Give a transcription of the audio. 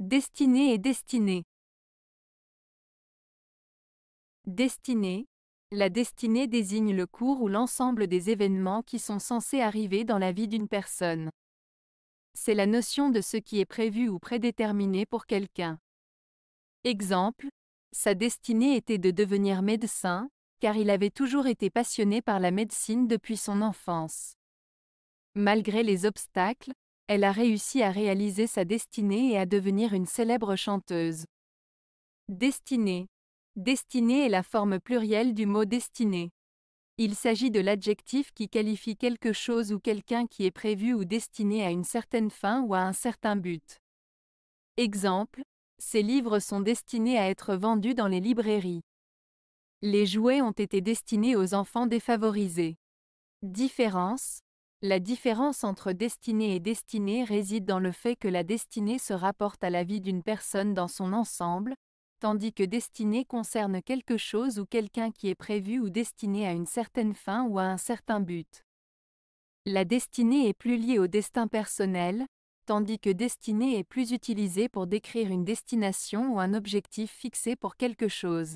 Destinée et destinée. Destinée. La destinée désigne le cours ou l'ensemble des événements qui sont censés arriver dans la vie d'une personne. C'est la notion de ce qui est prévu ou prédéterminé pour quelqu'un. Exemple, sa destinée était de devenir médecin, car il avait toujours été passionné par la médecine depuis son enfance. Malgré les obstacles, elle a réussi à réaliser sa destinée et à devenir une célèbre chanteuse. Destinée. Destinée est la forme plurielle du mot destinée. Il s'agit de l'adjectif qui qualifie quelque chose ou quelqu'un qui est prévu ou destiné à une certaine fin ou à un certain but. Exemple, ces livres sont destinés à être vendus dans les librairies. Les jouets ont été destinés aux enfants défavorisés. Différence, la différence entre destinée et destinée réside dans le fait que la destinée se rapporte à la vie d'une personne dans son ensemble, tandis que destinée concerne quelque chose ou quelqu'un qui est prévu ou destiné à une certaine fin ou à un certain but. La destinée est plus liée au destin personnel, tandis que destinée est plus utilisée pour décrire une destination ou un objectif fixé pour quelque chose.